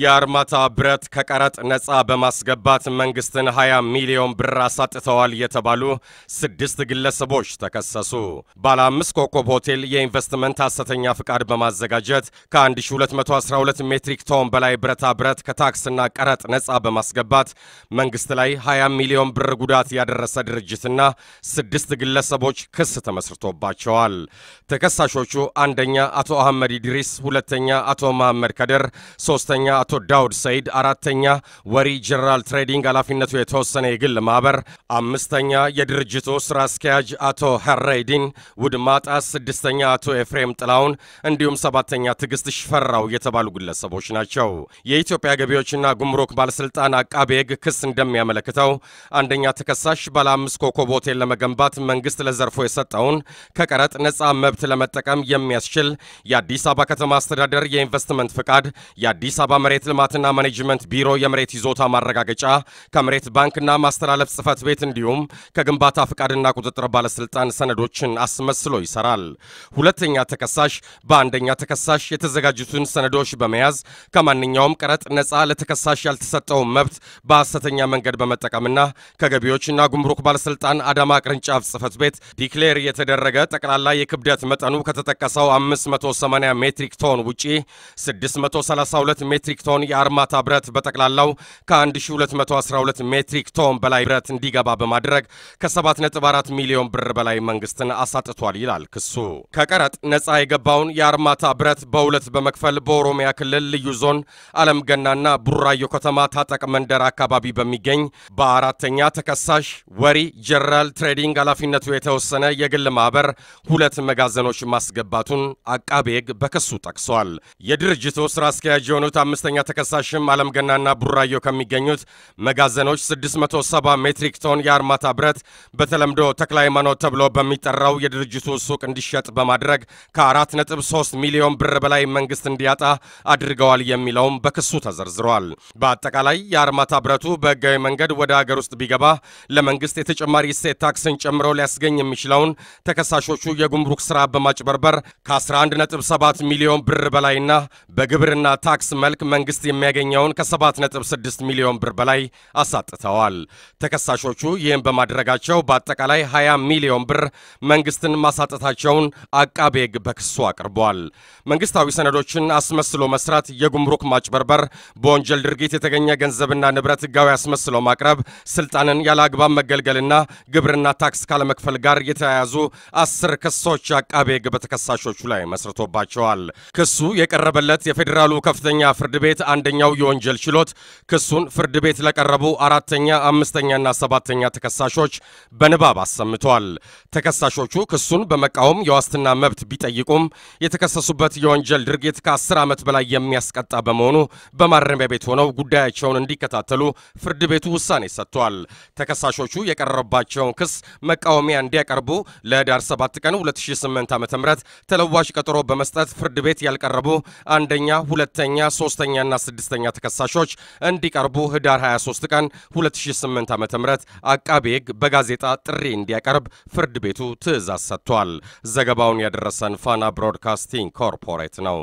የአርማታ ብረት ከቀረጥ ነፃ በማስገባት መንግስትን 20 ሚሊዮን ብር አሳጥተዋል የተባሉ ስድስት ግለሰቦች ተከሰሱ። ባለ አምስት ኮከብ ሆቴል የኢንቨስትመንት ሐሰተኛ ፍቃድ በማዘጋጀት ከ1212 ሜትሪክ ቶን በላይ ብረታ ብረት ከታክስና ቀረጥ ነፃ በማስገባት መንግስት ላይ 20 ሚሊዮን ብር ጉዳት ያደረሰ ድርጅትና ስድስት ግለሰቦች ክስ ተመስርቶባቸዋል። ተከሳሾቹ አንደኛ አቶ አህመድ ኢድሪስ፣ ሁለተኛ አቶ መሐመድ ከደር፣ ሶስተኛ አቶ ዳውድ ሰይድ፣ አራተኛ ወሪ ጀነራል ትሬዲንግ ኃላፊነቱ የተወሰነ የግል ማህበር፣ አምስተኛ የድርጅቱ ስራ አስኪያጅ አቶ ሀረይዲን ውድማጣ፣ ስድስተኛ አቶ ኤፍሬም ጥላውን እንዲሁም ሰባተኛ ትዕግስት ሽፈራው የተባሉ ግለሰቦች ናቸው። የኢትዮጵያ ገቢዎችና ጉምሩክ ባለስልጣን አቃቤ ሕግ ክስ እንደሚያመለክተው አንደኛ ተከሳሽ ባለ አምስት ኮከብ ሆቴል ለመገንባት መንግስት ለዘርፎ የሰጠውን ከቀረጥ ነጻ መብት ለመጠቀም የሚያስችል የአዲስ አበባ ከተማ አስተዳደር የኢንቨስትመንት ፍቃድ የአዲስ አበባ የመሬት ልማትና ማኔጅመንት ቢሮ የመሬት ይዞታ ማረጋገጫ ከመሬት ባንክና ማስተላለፍ ጽፈት ቤት እንዲሁም ከግንባታ ፍቃድና ቁጥጥር ባለስልጣን ሰነዶችን አስመስሎ ይሰራል። ሁለተኛ ተከሳሽ በአንደኛ ተከሳሽ የተዘጋጁትን ሰነዶች በመያዝ ከማንኛውም ቀረጥ ነፃ ለተከሳሽ ያልተሰጠውን መብት በሐሰተኛ መንገድ በመጠቀምና ከገቢዎችና ጉምሩክ ባለስልጣን አዳማ ቅርንጫፍ ጽህፈት ቤት ዲክሌር የተደረገ ጠቅላላ የክብደት መጠኑ ከተጠቀሰው 580 ሜትሪክ ቶን ውጪ 632 ሜትሪክ ሜትሪክ ቶን የአርማታ ብረት በጠቅላላው ከ1212 ሜትሪክ ቶን በላይ ብረት እንዲገባ በማድረግ ከ7.4 ሚሊዮን ብር በላይ መንግስትን አሳጥቷል ይላል ክሱ። ከቀረጥ ነፃ የገባውን የአርማታ ብረት በሁለት በመክፈል በኦሮሚያ ክልል ልዩ ዞን አለም ገናና ቡራዮ ከተማ ታጠቅ መንደር አካባቢ በሚገኝ በአራተኛ ተከሳሽ ወሪ ጀነራል ትሬዲንግ ኃላፊነቱ የተወሰነ የግል ማህበር ሁለት መጋዘኖች ማስገባቱን አቃቤ ሕግ በክሱ ጠቅሷል። የድርጅቱ ስራ አስኪያጅ የሆኑት አምስተ ሶስተኛ ተከሳሽም አለም ገናና ቡራዮ ከሚገኙት መጋዘኖች 670 ሜትሪክ ቶን የአርማታ ብረት በተለምዶ ተክለ ሃይማኖት ተብሎ በሚጠራው የድርጅቱ ሱቅ እንዲሸጥ በማድረግ ከ4.3 ሚሊዮን ብር በላይ መንግስት እንዲያጣ አድርገዋል የሚለውም በክሱ ተዘርዝሯል። በአጠቃላይ የአርማታ ብረቱ በህጋዊ መንገድ ወደ አገር ውስጥ ቢገባ ለመንግስት የተጨማሪ እሴት ታክስን ጨምሮ ሊያስገኝ የሚችለውን ተከሳሾቹ የጉምሩክ ስራ በማጭበርበር ከ11.7 ሚሊዮን ብር በላይና በግብርና ታክስ መልክ መንግስት የሚያገኘውን ከ7.6 ሚሊዮን ብር በላይ አሳጥተዋል። ተከሳሾቹ ይህን በማድረጋቸው በአጠቃላይ 20 ሚሊዮን ብር መንግስትን ማሳጠታቸውን አቃቤ ሕግ በክሱ አቅርቧል። መንግስታዊ ሰነዶችን አስመስሎ መስራት፣ የጉምሩክ ማጭበርበር፣ በወንጀል ድርጊት የተገኘ ገንዘብና ንብረት ህጋዊ አስመስሎ ማቅረብ፣ ስልጣንን ያለ አግባብ መገልገልና ግብርና ታክስ ካለመክፈል ጋር የተያያዙ አስር ክሶች አቃቤ ሕግ በተከሳሾቹ ላይ መስርቶባቸዋል። ክሱ የቀረበለት የፌዴራሉ ከፍተኛ ፍርድ ቤት ቤት አንደኛው የወንጀል ችሎት ክሱን ፍርድ ቤት ለቀረቡ አራተኛ፣ አምስተኛና ሰባተኛ ተከሳሾች በንባብ አሰምቷል። ተከሳሾቹ ክሱን በመቃወም የዋስትና መብት ቢጠይቁም የተከሰሱበት የወንጀል ድርጊት ከአስር ዓመት በላይ የሚያስቀጣ በመሆኑ በማረሚያ ቤት ሆነው ጉዳያቸውን እንዲከታተሉ ፍርድ ቤቱ ውሳኔ ሰጥቷል። ተከሳሾቹ የቀረበባቸውን ክስ መቃወሚያ እንዲያቀርቡ ለህዳር 7 ቀን 2008 ዓ ም ተለዋሽ ቀጠሮ በመስጠት ፍርድ ቤት ያልቀረቡ አንደኛ፣ ሁለተኛ፣ ሶስተኛ አራተኛና ስድስተኛ ተከሳሾች እንዲቀርቡ ህዳር 23 ቀን 2008 ዓ ም አቃቤ በጋዜጣ ጥሪ እንዲያቀርብ ፍርድ ቤቱ ትዕዛዝ ሰጥቷል። ዘገባውን ያደረሰን ፋና ብሮድካስቲንግ ኮርፖሬት ነው።